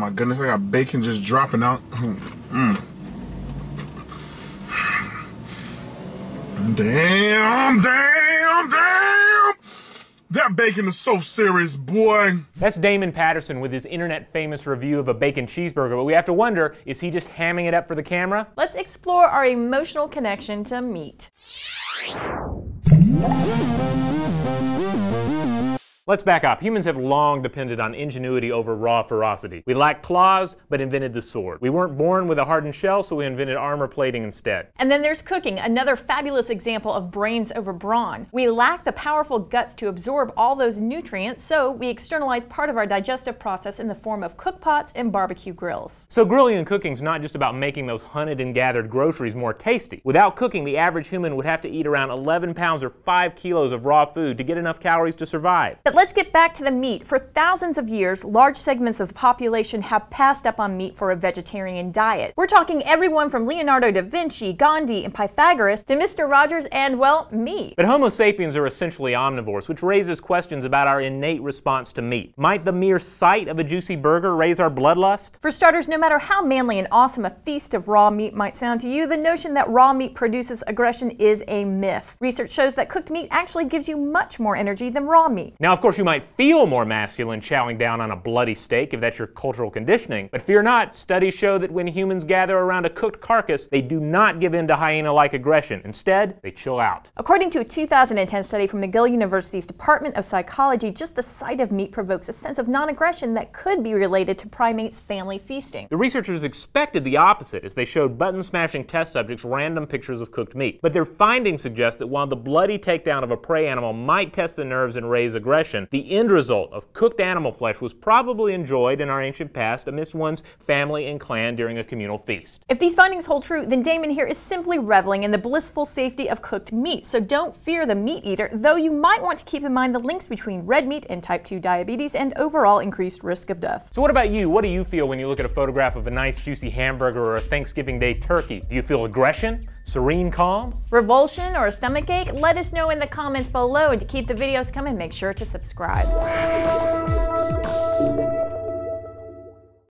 my goodness, I got bacon just dropping out. Hmm. Mm. Damn, damn, damn! That bacon is so serious, boy. That's Damon Patterson with his internet famous review of a bacon cheeseburger, but we have to wonder, is he just hamming it up for the camera? Let's explore our emotional connection to meat. Let's back up. Humans have long depended on ingenuity over raw ferocity. We lacked claws, but invented the sword. We weren't born with a hardened shell, so we invented armor plating instead. And then there's cooking, another fabulous example of brains over brawn. We lack the powerful guts to absorb all those nutrients, so we externalize part of our digestive process in the form of cookpots and barbecue grills. So grilling and cooking is not just about making those hunted and gathered groceries more tasty. Without cooking, the average human would have to eat around 11 pounds or 5 kilos of raw food to get enough calories to survive. But let's get back to the meat. For thousands of years, large segments of the population have passed up on meat for a vegetarian diet. We're talking everyone from Leonardo da Vinci, Gandhi, and Pythagoras to Mr. Rogers and, well, me. But Homo sapiens are essentially omnivores, which raises questions about our innate response to meat. Might the mere sight of a juicy burger raise our bloodlust? For starters, no matter how manly and awesome a feast of raw meat might sound to you, the notion that raw meat produces aggression is a myth. Research shows that cooked meat actually gives you much more energy than raw meat. Now, of course, you might feel more masculine chowing down on a bloody steak if that's your cultural conditioning, but fear not, studies show that when humans gather around a cooked carcass, they do not give in to hyena-like aggression. Instead, they chill out. According to a 2010 study from McGill University's Department of Psychology, just the sight of meat provokes a sense of non-aggression that could be related to primates' family feasting. The researchers expected the opposite as they showed button-smashing test subjects random pictures of cooked meat. But their findings suggest that while the bloody takedown of a prey animal might test the nerves and raise aggression, the end result of cooked animal flesh was probably enjoyed in our ancient past amidst one's family and clan during a communal feast. If these findings hold true, then Damon here is simply reveling in the blissful safety of cooked meat, so don't fear the meat eater, though you might want to keep in mind the links between red meat and type 2 diabetes and overall increased risk of death. So what about you? What do you feel when you look at a photograph of a nice juicy hamburger or a Thanksgiving Day turkey? Do you feel aggression? serene calm? Revulsion or a stomach ache? Let us know in the comments below. And to keep the videos coming, make sure to subscribe.